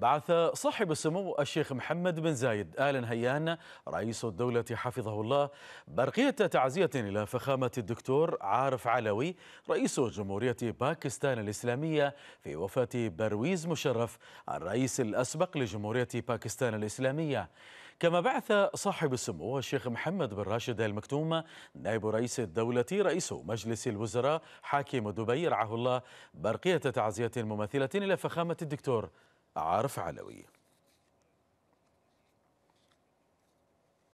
بعث صاحب السمو الشيخ محمد بن زايد آل نهيان رئيس الدولة حفظه الله برقية تعزية إلى فخامة الدكتور عارف علوي رئيس جمهورية باكستان الإسلامية في وفاة برويز مشرف الرئيس الأسبق لجمهورية باكستان الإسلامية كما بعث صاحب السمو الشيخ محمد بن راشد المكتوم نائب رئيس الدولة رئيس مجلس الوزراء حاكم دبي رعاه الله برقية تعزية مماثلة إلى فخامة الدكتور عارف علوي